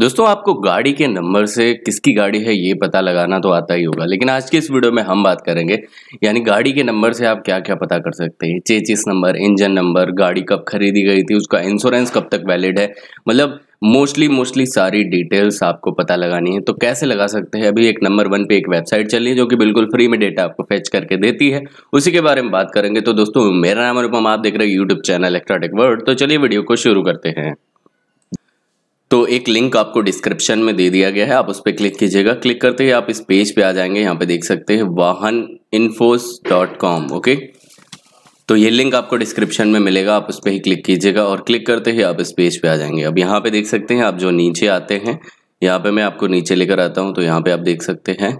दोस्तों आपको गाड़ी के नंबर से किसकी गाड़ी है ये पता लगाना तो आता ही होगा लेकिन आज के इस वीडियो में हम बात करेंगे यानी गाड़ी के नंबर से आप क्या क्या पता कर सकते हैं चेचिस नंबर इंजन नंबर गाड़ी कब खरीदी गई थी उसका इंश्योरेंस कब तक वैलिड है मतलब मोस्टली मोस्टली सारी डिटेल्स आपको पता लगानी है तो कैसे लगा सकते हैं अभी एक नंबर वन पे एक वेबसाइट चली है जो कि बिल्कुल फ्री में डेटा आपको फेच करके देती है उसी के बारे में बात करेंगे तो दोस्तों मेरा नाम अनुपम आप देख रहे हैं YouTube channel electronic world word तो चलिए वीडियो को शुरू करते हैं तो एक लिंक आपको डिस्क्रिप्शन में दे दिया गया है आप उस पर क्लिक कीजिएगा क्लिक करते ही आप इस पेज पे आ जाएंगे यहाँ पे देख सकते हैं वाहन इन्फोस डॉट कॉम ओके तो ये लिंक आपको डिस्क्रिप्शन में मिलेगा आप उस पर ही क्लिक कीजिएगा और क्लिक करते ही आप इस पेज पे आ जाएंगे अब यहाँ पे देख सकते हैं आप जो नीचे आते हैं यहाँ पे मैं आपको नीचे लेकर आता हूँ तो यहाँ पे आप देख सकते हैं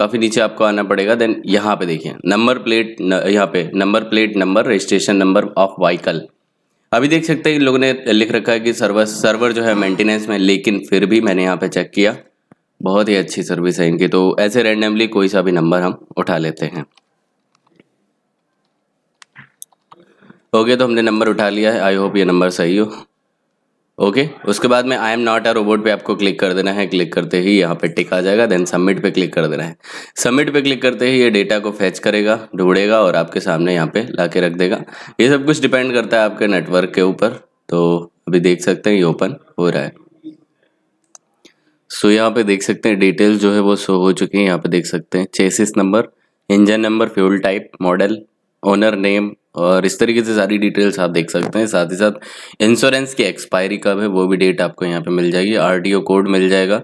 काफ़ी नीचे आपको आना पड़ेगा देन यहाँ पे देखिए नंबर प्लेट यहाँ पे number plate number registration number of vehicle अभी देख सकते हैं इन लोगों ने लिख रखा है कि सर्वर सर्वर जो है मेंटेनेंस में लेकिन फिर भी मैंने यहाँ पे चेक किया बहुत ही अच्छी सर्विस है इनकी तो ऐसे रैंडमली कोई सा भी नंबर हम उठा लेते हैं ओके तो हमने नंबर उठा लिया है आई होप ये नंबर सही हो ओके okay? उसके बाद में I am not a robot पे आपको क्लिक कर देना है क्लिक करते ही यहाँ पे टिक आ जाएगा देन सबमिट पे क्लिक कर देना है सबमिट पे क्लिक करते ही ये डेटा को फैच करेगा ढूंढेगा और आपके सामने यहाँ पे ला के रख देगा ये सब कुछ डिपेंड करता है आपके नेटवर्क के ऊपर तो अभी देख सकते हैं ये ओपन हो रहा है सो so, यहाँ पे देख सकते हैं डिटेल्स जो है वो शो हो चुकी है यहाँ पे देख सकते हैं chassis number engine number fuel type model owner name और इस तरीके से सारी डिटेल्स आप देख सकते हैं साथ ही साथ इंश्योरेंस की एक्सपायरी कब है वो भी डेट आपको यहाँ पे मिल जाएगी आरटीओ कोड मिल जाएगा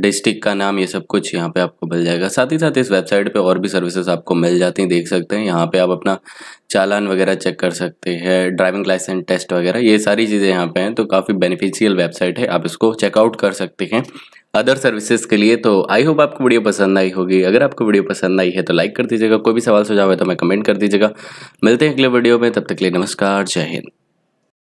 डिस्ट्रिक्ट का नाम ये सब कुछ यहाँ पे आपको मिल जाएगा साथ ही साथ इस वेबसाइट पे और भी सर्विसेज आपको मिल जाती हैं देख सकते हैं यहाँ पे आप अपना चालान वगैरह चेक कर सकते हैं ड्राइविंग लाइसेंस टेस्ट वगैरह ये सारी चीज़ें यहाँ पे हैं तो काफ़ी बेनिफिशियल वेबसाइट है आप इसको चेकआउट कर सकते हैं अदर सर्विसेज के लिए तो आई होप आपको वीडियो पसंद आई होगी अगर आपको वीडियो पसंद आई है तो लाइक कर दीजिएगा कोई भी सवाल सुझाव है तो मैं कमेंट कर दीजिएगा मिलते हैं अगले वीडियो में तब तक के लिए नमस्कार जय हिंद